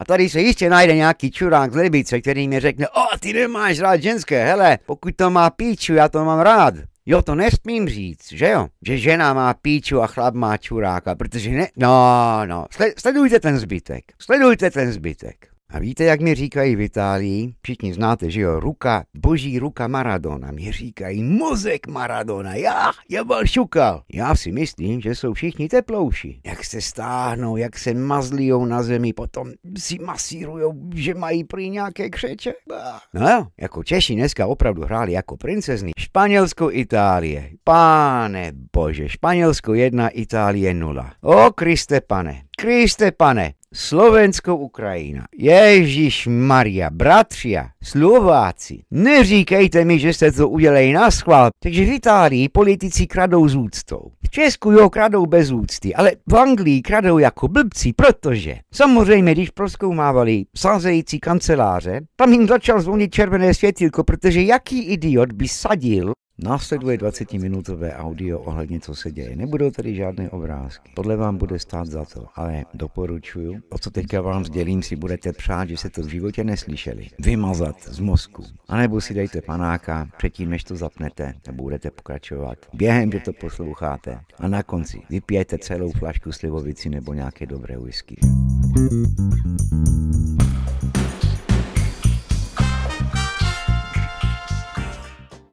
A tady se jistě najde nějaký čurák z Libice, který mi řekne, o, ty nemáš rád ženské, hele, pokud to má píču, já to mám rád. Jo, to nesmím říct, že jo? Že žena má píču a chlap má čuráka, protože ne... No, no, sledujte ten zbytek, sledujte ten zbytek. A víte, jak mi říkají v Itálii? Všichni znáte, že jo, ruka, boží ruka Maradona. Mě říkají mozek Maradona, já, já byl šukal. Já si myslím, že jsou všichni teplouši. Jak se stáhnou, jak se mazlijou na zemi, potom si masírujou, že mají prý nějaké křeče. Bah. No jo, jako Češi dneska opravdu hráli jako princezny. Španělsko, Itálie. Páne bože, Španělsko jedna, Itálie nula. O, Kriste pane, Kriste pane, Slovensko-Ukrajina. Ježíš Maria, bratřia, Slováci, neříkejte mi, že jste to udělali na schvál. Takže v Itálii politici kradou s úctou. V Česku jo, kradou bez úcty, ale v Anglii kradou jako blbci, protože samozřejmě, když proskoumávali sázející kanceláře, tam jim začal zvonit červené světilko, protože jaký idiot by sadil Následuje 20-minutové audio ohledně, co se děje. Nebudou tady žádné obrázky. Podle vám bude stát za to, ale doporučuju, o co teďka vám sdělím, si budete přát, že se to v životě neslyšeli. Vymazat z mozku. A nebo si dejte panáka předtím, než to zapnete a budete pokračovat. Během, že to posloucháte. A na konci vypijete celou flašku slivovici nebo nějaké dobré whisky.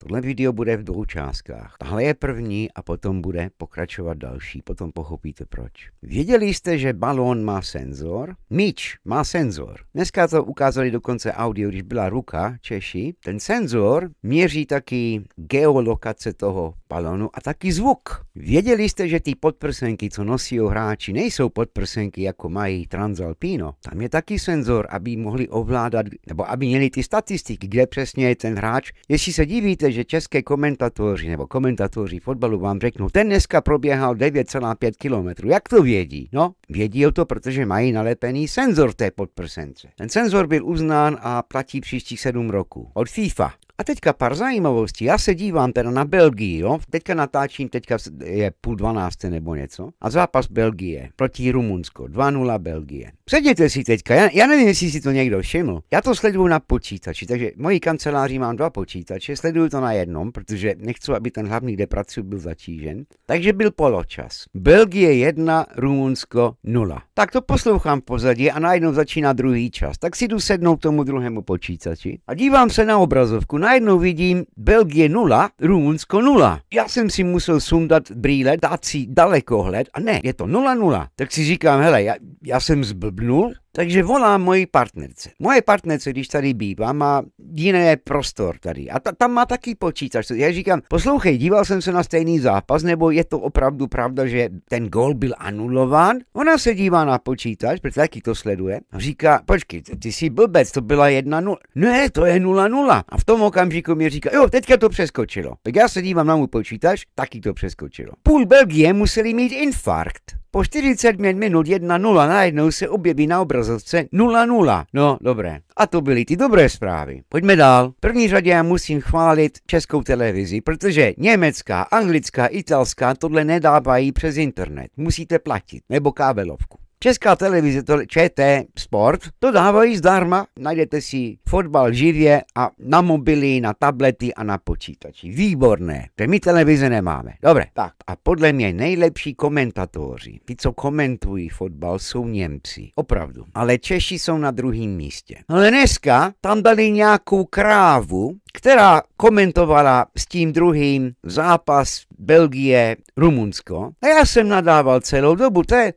Tohle video bude v dvou částkách. Tahle je první a potom bude pokračovat další. Potom pochopíte proč. Věděli jste, že balón má senzor? Míč má senzor. Dneska to ukázali dokonce audio, když byla ruka Češi. Ten senzor měří taky geolokace toho balónu a taky zvuk. Věděli jste, že ty podprsenky, co nosí hráči, nejsou podprsenky, jako mají Transalpino. Tam je taky senzor, aby mohli ovládat, nebo aby měli ty statistiky, kde přesně je ten hráč. Jestli se divíte, že české komentatoři nebo komentatoři fotbalu vám řeknou, ten dneska proběhal 9,5 kilometrů. Jak to vědí? No, vědí o to, protože mají nalepený senzor té podprsence. Ten senzor byl uznán a platí příštích 7 roku. Od FIFA. A teďka pár zajímavostí. Já se dívám teda na Belgii, jo? Teďka natáčím, teďka je půl dvanácté nebo něco. A zápas Belgie proti Rumunsko. 2-0 Belgie. Předěte si teďka, já, já nevím, jestli si to někdo všiml. Já to sleduju na počítači, takže mojí kanceláři mám dva počítače, sleduju to na jednom, protože nechci, aby ten hlavní, kde pracuji, byl zatížen. Takže byl poločas. Belgie 1, Rumunsko 0. Tak to poslouchám pozadí a najednou začíná druhý čas. Tak si jdu sednout k tomu druhému počítači a dívám se na obrazovku, najednou vidím Belgie 0, Rumunsko 0. Já jsem si musel sundat brýle, dát si dalekohled a ne, je to 0-0. Tak si říkám, hele, já, já jsem zblbnul, takže volám mojí partnerce. Moje partnerce, když tady bývá, má jiný prostor tady. A ta, tam má taky počítač. Já říkám, poslouchej, díval jsem se na stejný zápas, nebo je to opravdu pravda, že ten gol byl anulován? Ona se dívá na počítač, protože taky to sleduje. A říká, počkej, ty jsi blbec, to byla 1-0. Ne, to je 0-0. A v tom okamžiku mi říká, jo, teďka to přeskočilo. Tak já se dívám na můj počítač, taky to přeskočilo. Půl Belgie museli mít infarkt. Po 45 minut 1-0 najednou se objeví na obrazovce 0-0. No, dobré. A to byly ty dobré zprávy. Pojďme dál. V první řadě já musím chválit českou televizi, protože německá, anglická, italská tohle nedávají přes internet. Musíte platit, nebo kábelovku. Česká televize, to ČT Sport, to dávají zdarma. Najdete si fotbal živě a na mobily, na tablety a na počítači. Výborné. To my televize nemáme. Dobře, tak. A podle mě nejlepší komentatoři, ty co komentují fotbal, jsou Němci. Opravdu. Ale Češi jsou na druhém místě. Ale dneska tam dali nějakou krávu, která komentovala s tím druhým zápas Belgie, Rumunsko. A já jsem nadával celou dobu. To, je,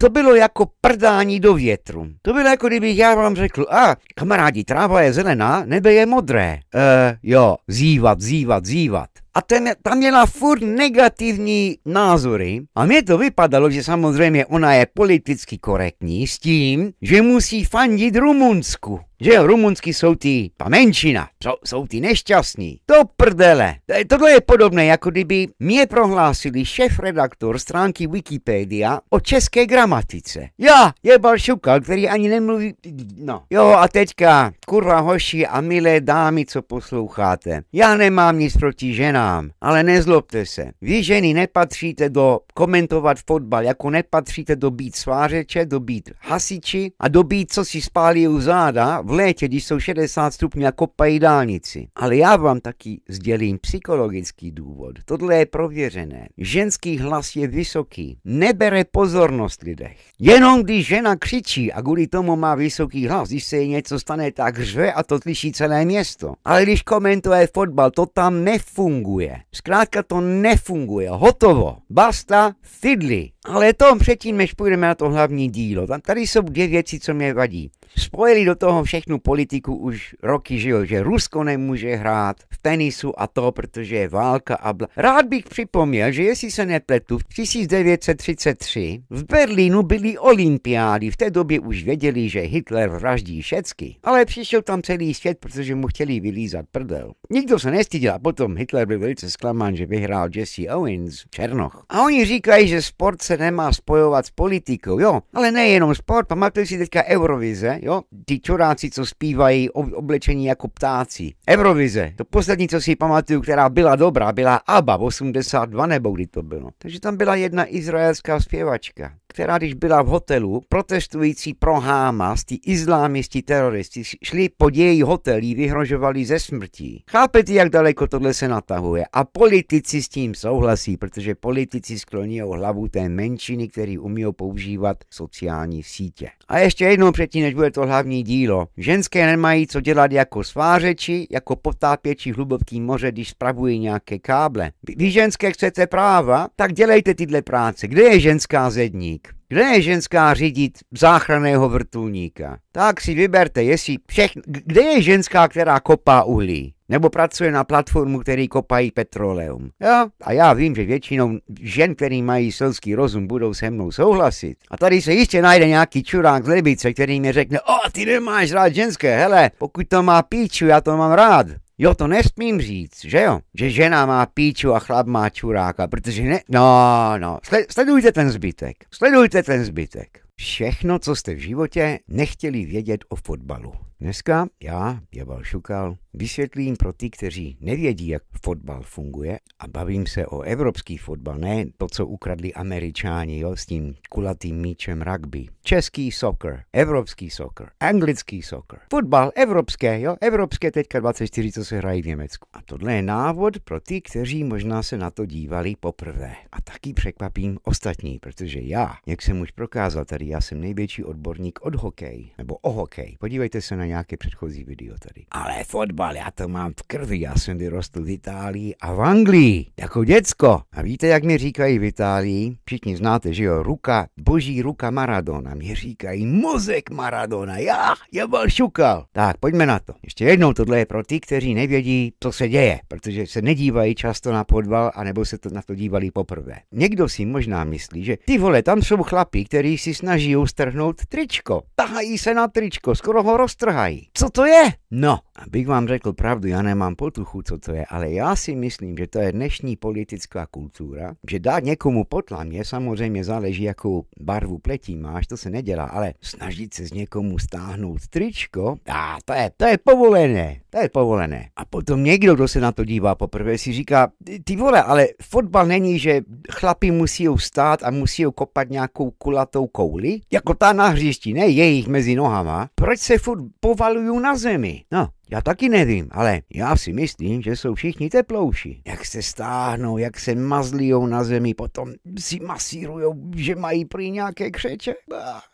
to bylo jako prdání do větru. To bylo jako kdybych já vám řekl, a kamarádi, tráva je zelená, nebe je modré. E, jo, zívat, zívat, zívat. A ten, tam měla furt negativní názory a mně to vypadalo, že samozřejmě ona je politicky korektní s tím, že musí fandit Rumunsku že rumunský jsou ty, ta menšina, jsou ty nešťastní. To prdele. E, tohle je podobné, jako kdyby mě prohlásili šéf-redaktor stránky Wikipedia o české gramatice. Já, je Balšuka, který ani nemluví, no. Jo a teďka, kurva hoši a milé dámy, co posloucháte. Já nemám nic proti ženám, ale nezlobte se. Vy ženy nepatříte do komentovat fotbal, jako nepatříte do být svářeče, do být hasiči a do být, co si spálí u záda v létě, když jsou 60 stupňů a kopají dálnici. Ale já vám taky sdělím psychologický důvod. Tohle je prověřené. Ženský hlas je vysoký. Nebere pozornost lidech. Jenom když žena křičí a kvůli tomu má vysoký hlas, když se jí něco stane, tak řve a to slyší celé město. Ale když komentuje fotbal, to tam nefunguje. Zkrátka to nefunguje. Hotovo. Basta, fidli. Ale to předtím, než půjdeme na to hlavní dílo, tam tady jsou dvě věci, co mě vadí. Spojili do toho všechnu politiku už roky, že, jo, že Rusko nemůže hrát v tenisu a to, protože je válka a bla. Rád bych připomněl, že jestli se nepletu, v 1933 v Berlínu byly olympiády, v té době už věděli, že Hitler vraždí všecky, ale přišel tam celý svět, protože mu chtěli vylízat prdel. Nikdo se nestyděl a potom Hitler byl velice zklamán, že vyhrál Jesse Owens, Černoch. A oni říkají, že sport se se nemá spojovat s politikou, jo, ale nejenom sport, pamatuj si teďka Eurovize, jo, ti čuráci, co zpívají oblečení jako ptáci. Eurovize, to poslední, co si pamatuju, která byla dobrá, byla ABBA 82 nebo kdy to bylo. Takže tam byla jedna izraelská zpěvačka která když byla v hotelu, protestující pro Hamas, ty islámisti, teroristi, šli pod její hotel, jí vyhrožovali ze smrti. Chápete, jak daleko tohle se natahuje? A politici s tím souhlasí, protože politici skloní hlavu té menšiny, který umí používat sociální sítě. A ještě jednou předtím, než bude to hlavní dílo. Ženské nemají co dělat jako svářeči, jako potápěči v hlubokém moře, když spravují nějaké káble. Vy, vy ženské chcete práva, tak dělejte tyhle práce. Kde je ženská zedník? vrtulník. Kde je ženská řídit záchranného vrtulníka? Tak si vyberte, jestli všechno... Kde je ženská, která kopá uhlí? Nebo pracuje na platformu, který kopají petroleum. Jo? A já vím, že většinou žen, který mají selský rozum, budou se mnou souhlasit. A tady se jistě najde nějaký čurák z Libice, který mi řekne, o, ty nemáš rád ženské, hele, pokud to má píču, já to mám rád. Jo, to nesmím říct, že jo? Že žena má píču a chlap má čuráka, protože ne... No, no, Sle- sledujte ten zbytek, sledujte ten zbytek. Všechno, co jste v životě nechtěli vědět o fotbalu. Dneska já, Jabal Šukal, vysvětlím pro ty, kteří nevědí, jak fotbal funguje a bavím se o evropský fotbal, ne to, co ukradli američáni jo, s tím kulatým míčem rugby. Český soccer, evropský soccer, anglický soccer, fotbal evropské, jo, evropské teďka 24, co se hrají v Německu. A tohle je návod pro ty, kteří možná se na to dívali poprvé. A taky překvapím ostatní, protože já, jak jsem už prokázal tady, já jsem největší odborník od hokej, nebo o hokej. Podívejte se na nějaké předchozí video tady. Ale fotbal, já to mám v krvi, já jsem vyrostl v Itálii a v Anglii, jako děcko. A víte, jak mi říkají v Itálii? Všichni znáte, že jo, ruka, boží ruka Maradona. Mě říkají mozek Maradona, já, já byl šukal. Tak, pojďme na to. Ještě jednou, tohle je pro ty, kteří nevědí, co se děje, protože se nedívají často na fotbal, anebo se to, na to dívali poprvé. Někdo si možná myslí, že ty vole, tam jsou chlapí, kteří si snaží strhnout tričko. Tahají se na tričko, skoro ho roztrhají Sky. Co to je? No, Abych vám řekl pravdu, já nemám potuchu, co to je, ale já si myslím, že to je dnešní politická kultura, že dát někomu potlam je samozřejmě záleží, jakou barvu pletí máš, to se nedělá, ale snažit se z někomu stáhnout tričko, a to je, to je povolené, to je povolené. A potom někdo, kdo se na to dívá poprvé, si říká, ty vole, ale fotbal není, že chlapi musí stát a musí kopat nějakou kulatou kouli, jako ta na hřišti, ne jejich mezi nohama. Proč se furt povalují na zemi? No, já taky nevím, ale já si myslím, že jsou všichni teplouši. Jak se stáhnou, jak se mazlijou na zemi, potom si masírujou, že mají prý nějaké křeče.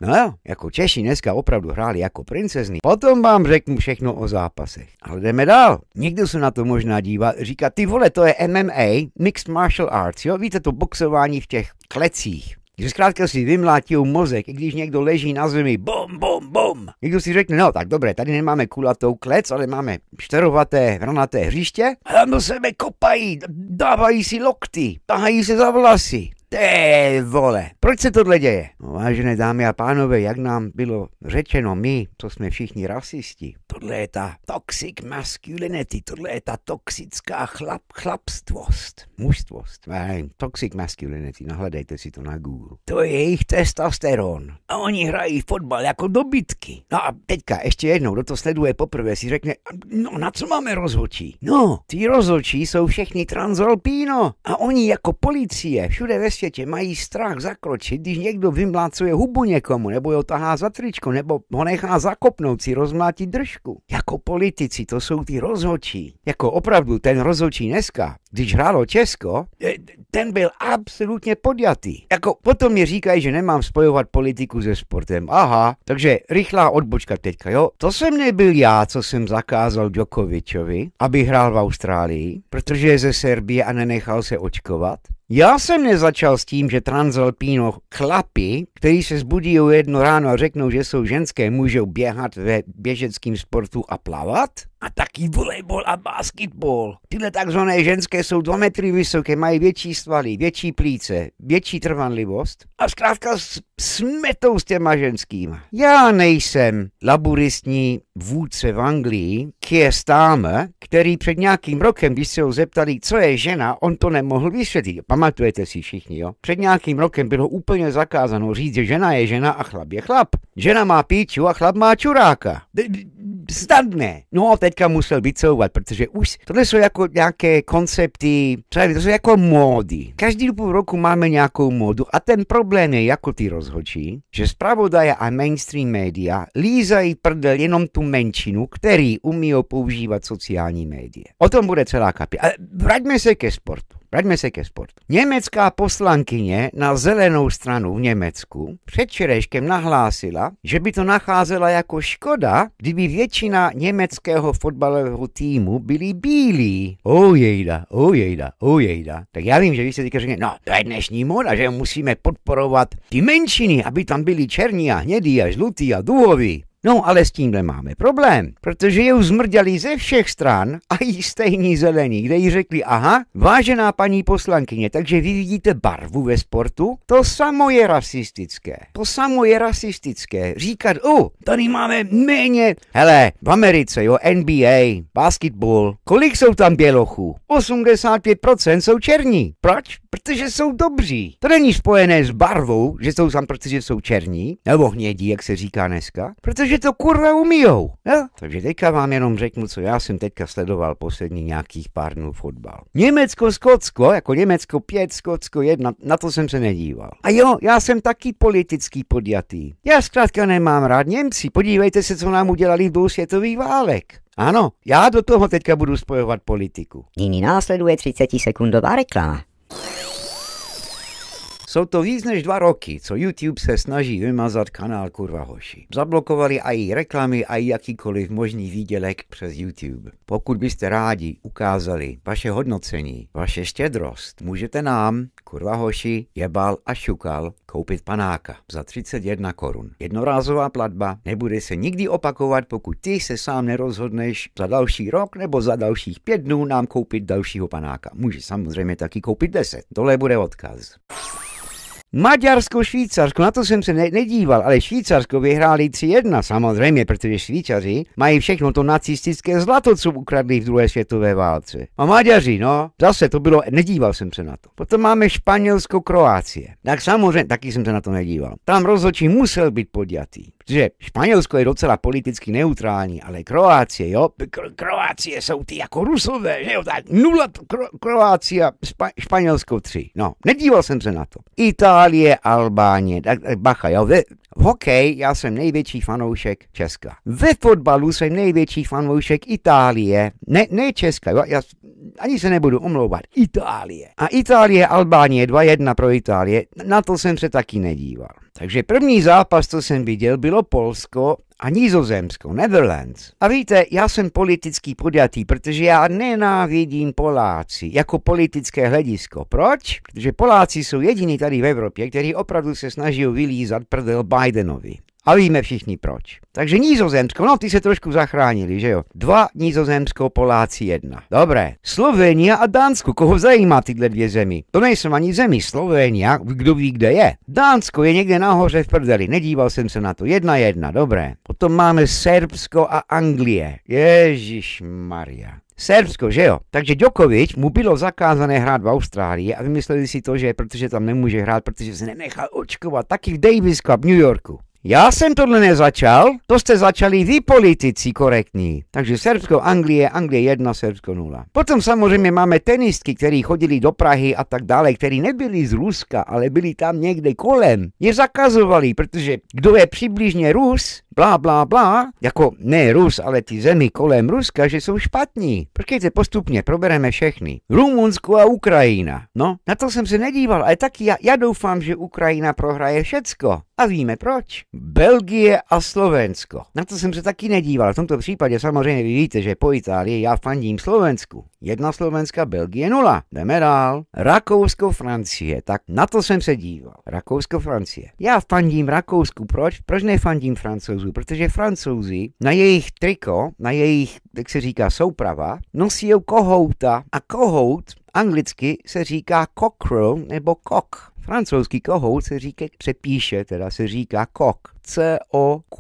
No jo, jako Češi dneska opravdu hráli jako princezny. Potom vám řeknu všechno o zápasech. Ale jdeme dál. Někdo se na to možná dívá, říká, ty vole, to je MMA, Mixed Martial Arts, jo? Víte to boxování v těch klecích. Že zkrátka si vymlátí mozek, i když někdo leží na zemi, bom, bom, bom. Někdo si řekne, no tak dobré, tady nemáme kulatou klec, ale máme šterovaté, hranaté hřiště. A do sebe kopají, dávají si lokty, tahají se za vlasy. Té vole, proč se tohle děje? No, vážené dámy a pánové, jak nám bylo řečeno my, co jsme všichni rasisti, tohle je ta toxic masculinity, tohle je ta toxická chlap, chlapstvost, mužstvost, ne, toxic masculinity, nahledejte si to na Google. To je jejich testosteron a oni hrají fotbal jako dobytky. No a teďka ještě jednou, kdo to sleduje poprvé, si řekne, no na co máme rozhočí? No, ty rozhočí jsou všechny transalpíno a oni jako policie všude ve světě mají strach zakročit, když někdo vymlácuje hubu někomu, nebo ho tahá za tričko, nebo ho nechá zakopnout si rozmlátit držku. Jako politici, to jsou ty rozhočí. Jako opravdu ten rozhočí dneska, když hrálo Česko, e, ten byl absolutně podjatý. Jako potom mi říkají, že nemám spojovat politiku se sportem. Aha, takže rychlá odbočka teďka, jo. To jsem nebyl já, co jsem zakázal Djokovičovi, aby hrál v Austrálii, protože je ze Serbie a nenechal se očkovat. Já jsem nezačal s tím, že transalpíno chlapy, který se zbudí o jedno ráno a řeknou, že jsou ženské, můžou běhat ve běžeckém sportu a plavat. A taky volejbol a basketbal. Tyhle takzvané ženské jsou 2 metry vysoké, mají větší svaly, větší plíce, větší trvanlivost. A zkrátka smetou s těma ženskýma. Já nejsem laburistní vůdce v Anglii, Keir Starmer, který před nějakým rokem, když se ho zeptali, co je žena, on to nemohl vysvětlit. Pamatujete si všichni, jo? Před nějakým rokem bylo úplně zakázáno říct, že žena je žena a chlap je chlap. Žena má píču a chlap má čuráka snadné. No a teďka musel vycouvat, protože už tohle jsou jako nějaké koncepty, třeba to jsou jako módy. Každý půl roku máme nějakou módu a ten problém je, jako ty rozhočí, že zpravodaje a mainstream média lízají prdel jenom tu menšinu, který umí používat sociální média. O tom bude celá kapitola. vraťme se ke sportu. Vraťme se ke sportu. Německá poslankyně na zelenou stranu v Německu před čereškem nahlásila, že by to nacházela jako škoda, kdyby většina německého fotbalového týmu byli bílí. Ojejda, ojejda, ojejda. Tak já vím, že vy se teďka řekne, no to je dnešní moda, že musíme podporovat ty menšiny, aby tam byli černí a hnědí a žlutí a duhoví. No ale s tímhle máme problém, protože je zmrdělí ze všech stran a jí stejní zelení, kde jí řekli, aha, vážená paní poslankyně, takže vy vidíte barvu ve sportu? To samo je rasistické. To samo je rasistické. Říkat, u, oh, tady máme méně. Hele, v Americe, jo, NBA, basketball, kolik jsou tam bělochů? 85% jsou černí. Proč? Protože jsou dobří. To není spojené s barvou, že jsou tam, protože jsou černí, nebo hnědí, jak se říká dneska, protože že to kurva umíjou. Ja? Takže teďka vám jenom řeknu, co já jsem teďka sledoval poslední nějakých pár dnů fotbal. Německo, Skotsko, jako Německo 5, Skotsko 1, na to jsem se nedíval. A jo, já jsem taky politický podjatý. Já zkrátka nemám rád Němci, podívejte se, co nám udělali v dvou světových válek. Ano, já do toho teďka budu spojovat politiku. Nyní následuje 30-sekundová reklama. Jsou to víc než dva roky, co YouTube se snaží vymazat kanál Kurva Hoši. Zablokovali a i reklamy a i jakýkoliv možný výdělek přes YouTube. Pokud byste rádi ukázali vaše hodnocení, vaše štědrost, můžete nám, Kurva Hoši, Jebal a Šukal, koupit panáka za 31 korun. Jednorázová platba nebude se nikdy opakovat, pokud ty se sám nerozhodneš za další rok nebo za dalších pět dnů nám koupit dalšího panáka. Může samozřejmě taky koupit 10. Tohle bude odkaz. Maďarsko, Švýcarsko, na to jsem se ne- nedíval, ale Švýcarsko vyhráli 3-1 samozřejmě, protože Švýcaři mají všechno to nacistické zlato, co ukradli v druhé světové válce. A Maďaři, no, zase to bylo, nedíval jsem se na to. Potom máme Španělsko, Kroácie. Tak samozřejmě, taky jsem se na to nedíval. Tam rozhodčí musel být podjatý že Španělsko je docela politicky neutrální, ale Kroácie, jo, Kroácie jsou ty jako Rusové, že jo, tak nula Kro, Kroácia, Spa, Španělsko tři, no, nedíval jsem se na to. Itálie, Albánie, tak, tak bacha, jo, V, v hokej já jsem největší fanoušek Česka. Ve fotbalu jsem největší fanoušek Itálie, ne, ne Česka, jo, já ani se nebudu omlouvat, Itálie. A Itálie, Albánie 2-1 pro Itálie, na to jsem se taky nedíval. Takže první zápas, co jsem viděl, bylo Polsko a Nizozemsko, Netherlands. A víte, já jsem politický podjatý, protože já nenávidím Poláci jako politické hledisko. Proč? Protože Poláci jsou jediní tady v Evropě, kteří opravdu se snaží vylízat prdel Bidenovi. A víme všichni proč. Takže Nízozemsko, no ty se trošku zachránili, že jo? Dva Nízozemsko, Poláci jedna. Dobré. Slovenia a Dánsko, koho zajímá tyhle dvě zemi? To nejsou ani zemi, Slovenia, kdo ví kde je. Dánsko je někde nahoře v prdeli, nedíval jsem se na to. Jedna jedna, dobré. Potom máme Serbsko a Anglie. Ježíš Maria. Serbsko, že jo? Takže Djokovic mu bylo zakázané hrát v Austrálii a vymysleli si to, že protože tam nemůže hrát, protože se nenechal očkovat, taky v Davis Cup v New Yorku. Já jsem tohle nezačal, to jste začali vy politici korektní. Takže Srbsko, Anglie, Anglie 1, Srbsko 0. Potom samozřejmě máme tenistky, kteří chodili do Prahy a tak dále, kteří nebyli z Ruska, ale byli tam někde kolem. Je zakazovali, protože kdo je přibližně Rus, blá, blá, blá, jako ne Rus, ale ty zemi kolem Ruska, že jsou špatní. Počkejte, postupně probereme všechny. Rumunsko a Ukrajina. No, na to jsem se nedíval, ale taky já, já doufám, že Ukrajina prohraje všecko. A víme proč. Belgie a Slovensko. Na to jsem se taky nedíval. V tomto případě samozřejmě vy víte, že po Itálii já fandím Slovensku. Jedna Slovenska, Belgie nula. Jdeme dál. Rakousko, Francie. Tak na to jsem se díval. Rakousko, Francie. Já fandím Rakousku. Proč? Proč nefandím Francouzů. Francouzi, protože Francouzi na jejich triko, na jejich, jak se říká, souprava, nosí kohouta a kohout anglicky se říká cockerel nebo cock. Francouzský kohout se říká, přepíše, teda se říká kok. COQ.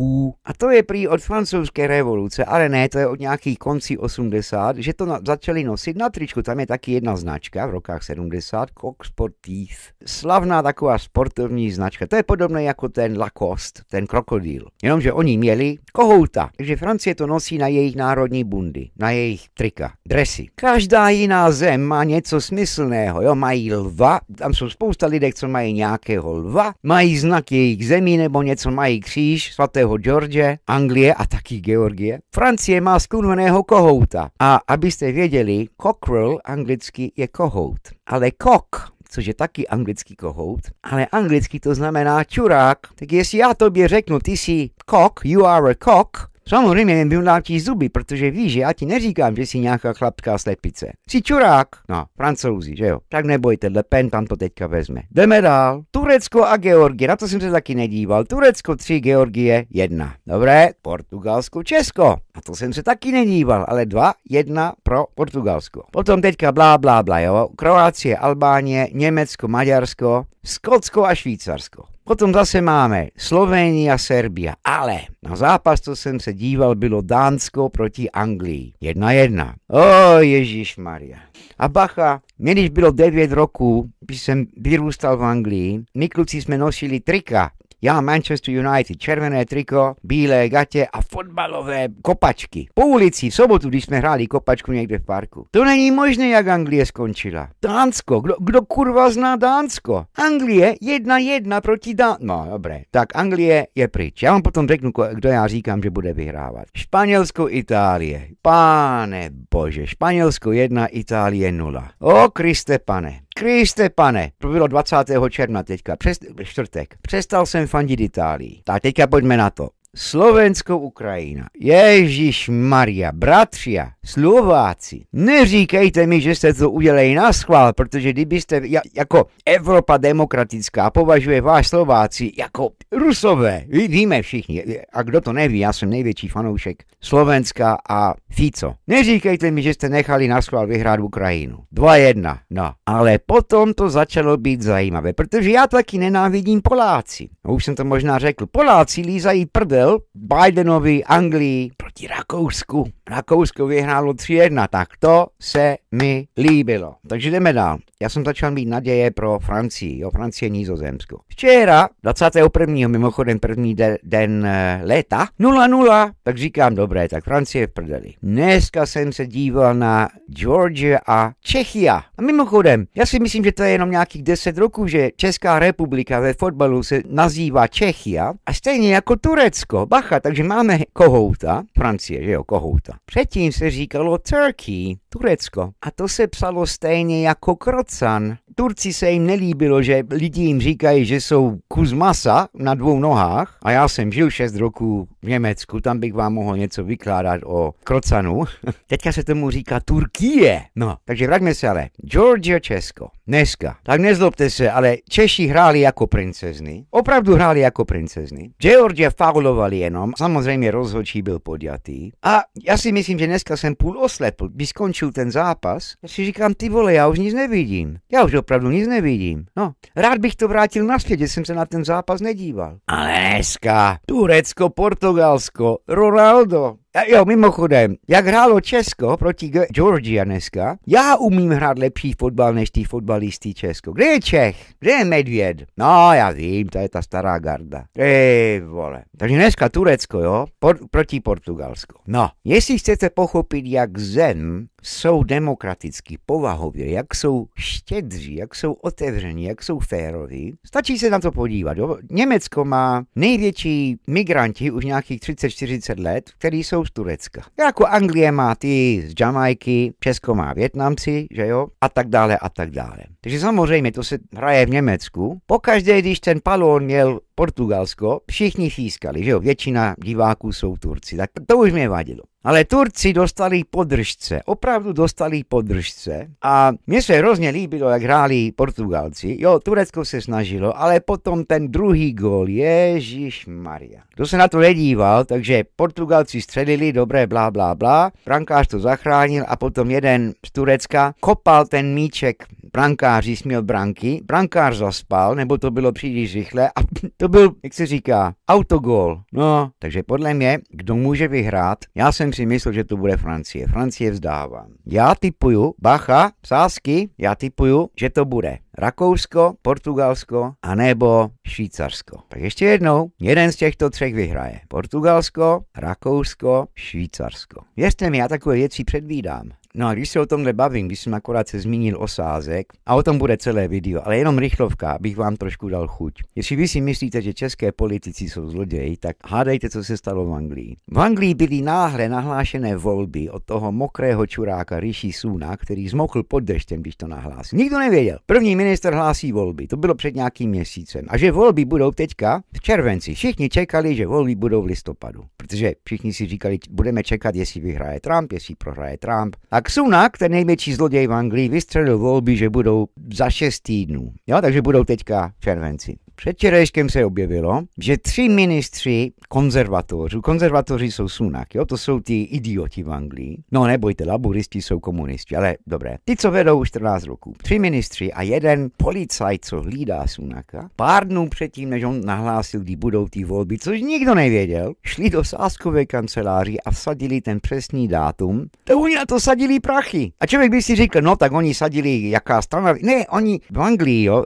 A to je prý od francouzské revoluce, ale ne, to je od nějakých koncí 80, že to na, začali nosit na tričku. Tam je taky jedna značka v rokách 70, Cox Sportif. Slavná taková sportovní značka. To je podobné jako ten Lacoste, ten krokodýl. Jenomže oni měli kohouta, takže Francie to nosí na jejich národní bundy, na jejich trika, dresy. Každá jiná zem má něco smyslného, jo, mají lva, tam jsou spousta lidí, co mají nějakého lva, mají znak jejich zemí nebo něco mají kříž svatého George, Anglie a taky Georgie. Francie má sklunveného kohouta. A abyste věděli, cockerel anglicky je kohout. Ale kok což je taky anglický kohout, ale anglicky to znamená čurák. Tak jestli já tobě řeknu, ty jsi kok, you are a cock, Samozřejmě byl ti zuby, protože víš, že já ti neříkám, že jsi nějaká chlapská slepice. Jsi čurák. No, francouzi, že jo. Tak nebojte, Le Pen tam to teďka vezme. Jdeme dál. Turecko a Georgie, na to jsem se taky nedíval. Turecko 3, Georgie 1. Dobré, Portugalsko, Česko. Na to jsem se taky nedíval, ale 2, 1 pro Portugalsko. Potom teďka blá, blá, blá, jo. Kroácie, Albánie, Německo, Maďarsko, Skotsko a Švýcarsko. Potom zase máme Slovenii a Serbia, ale na zápas, co jsem se díval, bylo Dánsko proti Anglii. Jedna jedna. O, Ježíš Maria. A bacha, mě když bylo 9 roků, když jsem vyrůstal v Anglii, my kluci jsme nosili trika já Manchester United, červené triko, bílé gatě a fotbalové kopačky. Po ulici v sobotu, když jsme hráli kopačku někde v parku. To není možné, jak Anglie skončila. Dánsko, kdo, kdo kurva zná Dánsko? Anglie jedna jedna proti Dánsko. No dobré, tak Anglie je pryč. Já vám potom řeknu, kdo já říkám, že bude vyhrávat. Španělsko, Itálie. Páne bože, Španělsko jedna, Itálie nula. O Kriste pane. Kriste, pane, to bylo 20. června teďka, přes, čtvrtek. Přestal jsem fandit Itálii. Tak teďka pojďme na to. Slovensko-Ukrajina. Ježíš Maria, bratřia, Slováci, neříkejte mi, že jste to udělali na schvál, protože kdybyste jako Evropa demokratická považuje vás Slováci jako Rusové, víme všichni, a kdo to neví, já jsem největší fanoušek Slovenska a Fico. Neříkejte mi, že jste nechali na schvál vyhrát Ukrajinu. 2-1, no. Ale potom to začalo být zajímavé, protože já taky nenávidím Poláci. No, už jsem to možná řekl, Poláci lízají prde the Bidenovi, Angli, proti Rakousku. Rakousko vyhrálo 3-1, tak to se mi líbilo. Takže jdeme dál. Já jsem začal mít naděje pro Francii, jo, Francie Nízozemsko. Včera, 21. mimochodem první de, den e, léta, 0-0, tak říkám, dobré, tak Francie v prdeli. Dneska jsem se díval na Georgia a Čechia. A mimochodem, já si myslím, že to je jenom nějakých 10 roků, že Česká republika ve fotbalu se nazývá Čechia a stejně jako Turecko. Bacha, takže máme kohouta, Francie Francie, že jo, kohouta. Předtím se říkalo Turkey, Turecko. A to se psalo stejně jako krocan. Turci se jim nelíbilo, že lidi jim říkají, že jsou kus masa na dvou nohách. A já jsem žil šest roků v Německu, tam bych vám mohl něco vykládat o krocanu. Teďka se tomu říká Turkie. No, takže vraťme se ale. Georgia Česko. Dneska. Tak nezlobte se, ale Češi hráli jako princezny. Opravdu hráli jako princezny. Georgia faulovali jenom. Samozřejmě rozhodčí byl podjatý. A já si myslím, že dneska jsem půl oslepl. Když skončil ten zápas, já si říkám, ty vole, já už nic nevidím. Já už opravdu nic nevidím. No, rád bych to vrátil na že jsem se na ten zápas nedíval. Ale dneska Turecko, Porto portugalsko Ruraldo. Eh, jo, mimochodem, jak hrálo Česko proti Georgia dneska, já umím hrát lepší fotbal než ty fotbalisty Česko. Kde je Čech? Kde je Medvěd? No, já vím, to je ta stará garda. Ej, vole. Takže dneska Turecko, jo, Por- proti Portugalsku. No, jestli chcete pochopit, jak zem jsou demokratický povahově, jak jsou štědří, jak jsou otevření, jak jsou féroví. Stačí se na to podívat. Jo? Německo má největší migranti už nějakých 30-40 let, který jsou jsou z Turecka. Jako Anglie má ty z Jamajky, Česko má Větnamci, že jo, a tak dále, a tak dále. Takže samozřejmě to se hraje v Německu. Pokaždé, když ten palón měl Portugalsko, všichni fískali, že jo, většina diváků jsou Turci, tak to už mě vadilo. Ale Turci dostali podržce, opravdu dostali podržce a mně se hrozně líbilo, jak hráli Portugalci. Jo, Turecko se snažilo, ale potom ten druhý gol, Ježíš Maria. Kdo se na to nedíval, takže Portugalci středili střelili, dobré, blá, blá, blá. Brankář to zachránil a potom jeden z Turecka kopal ten míček brankáři měl branky, brankář zaspal, nebo to bylo příliš rychle a to byl, jak se říká, autogol. No, takže podle mě, kdo může vyhrát, já jsem si myslel, že to bude Francie. Francie vzdávám. Já typuju, bacha, sásky, já typuju, že to bude Rakousko, Portugalsko a nebo Švýcarsko. Tak ještě jednou, jeden z těchto třech vyhraje. Portugalsko, Rakousko, Švýcarsko. Věřte mi, já takové věci předvídám. No a když se o tom bavím, když jsem akorát se zmínil o sázek, a o tom bude celé video, ale jenom rychlovka, abych vám trošku dal chuť. Jestli vy si myslíte, že české politici jsou zloději, tak hádejte, co se stalo v Anglii. V Anglii byly náhle nahlášené volby od toho mokrého čuráka Rishi Suna, který zmokl pod deštěm, když to nahlásil. Nikdo nevěděl. První minister hlásí volby, to bylo před nějakým měsícem. A že volby budou teďka v červenci. Všichni čekali, že volby budou v listopadu, protože všichni si říkali, budeme čekat, jestli vyhraje Trump, jestli prohraje Trump. A tak Sunak, ten největší zloděj v Anglii, vystřelil volby, že budou za šest týdnů. Jo, takže budou teďka červenci. Před včerejškem se objevilo, že tři ministři konzervatořů, konzervatoři jsou sunak, jo, to jsou ty idioti v Anglii. No nebojte, laburisti jsou komunisti, ale dobré. Ty, co vedou už 14 roků. Tři ministři a jeden policajt, co hlídá sunaka, pár dnů předtím, než on nahlásil, kdy budou ty volby, což nikdo nevěděl, šli do sáskové kanceláři a vsadili ten přesný dátum. To oni na to sadili prachy. A člověk by si řekl, no tak oni sadili jaká strana. Ne, oni v Anglii, jo,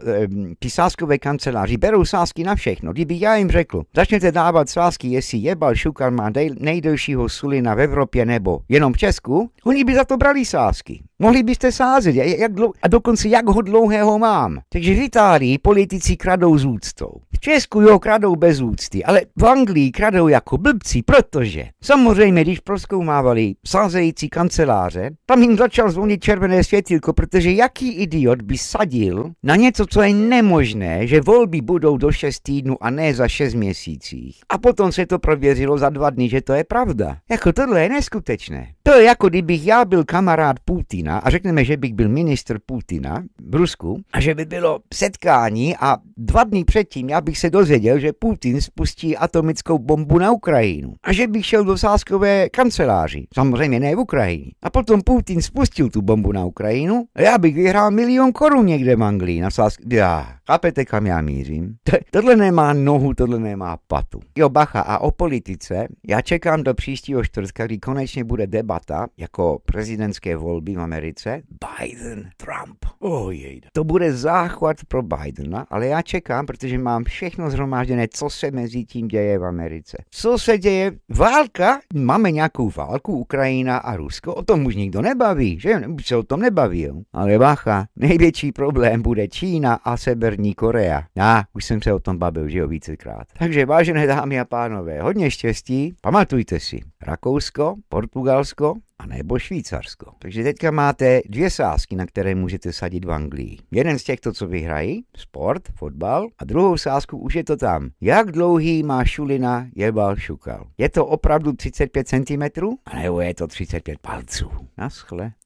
ty sáskové kanceláři berou sásky na všechno. Kdyby já jim řekl, začněte dávat sásky, jestli jebal Šukar má nejdelšího sulina v Evropě nebo jenom v Česku, oni by za to brali sásky. Mohli byste sázet, jak dlou... a dokonce jak ho dlouhého mám. Takže v Itálii politici kradou s úctou. V Česku jo, kradou bez úcty, ale v Anglii kradou jako blbci, protože samozřejmě, když proskoumávali sázející kanceláře, tam jim začal zvonit červené světilko, protože jaký idiot by sadil na něco, co je nemožné, že volby budou do 6 týdnů a ne za 6 měsících. A potom se to prověřilo za dva dny, že to je pravda. Jako tohle je neskutečné. To je jako kdybych já byl kamarád Putin Putina a řekneme, že bych byl ministr Putina v Rusku a že by bylo setkání a dva dny předtím já bych se dozvěděl, že Putin spustí atomickou bombu na Ukrajinu a že bych šel do sáskové kanceláři, samozřejmě ne v Ukrajině. A potom Putin spustil tu bombu na Ukrajinu a já bych vyhrál milion korun někde v Anglii na sásk... Já, chápete, kam já mířím? To, tohle nemá nohu, tohle nemá patu. Jo, bacha, a o politice já čekám do příštího čtvrtka, kdy konečně bude debata jako prezidentské volby, máme Americe? Biden, Trump. Oh, To bude záchvat pro Bidena, ale já čekám, protože mám všechno zhromážděné, co se mezi tím děje v Americe. Co se děje? Válka? Máme nějakou válku, Ukrajina a Rusko? O tom už nikdo nebaví, že? Už se o tom nebaví. Jo? Ale bacha, největší problém bude Čína a Severní Korea. Já už jsem se o tom bavil, že jo, vícekrát. Takže vážené dámy a pánové, hodně štěstí. Pamatujte si, Rakousko, Portugalsko, a nebo Švýcarsko. Takže teďka máte dvě sázky, na které můžete sadit v Anglii. Jeden z těchto, co vyhrají, sport, fotbal, a druhou sázku už je to tam. Jak dlouhý má šulina jebal šukal? Je to opravdu 35 cm? A nebo je to 35 palců? Naschle.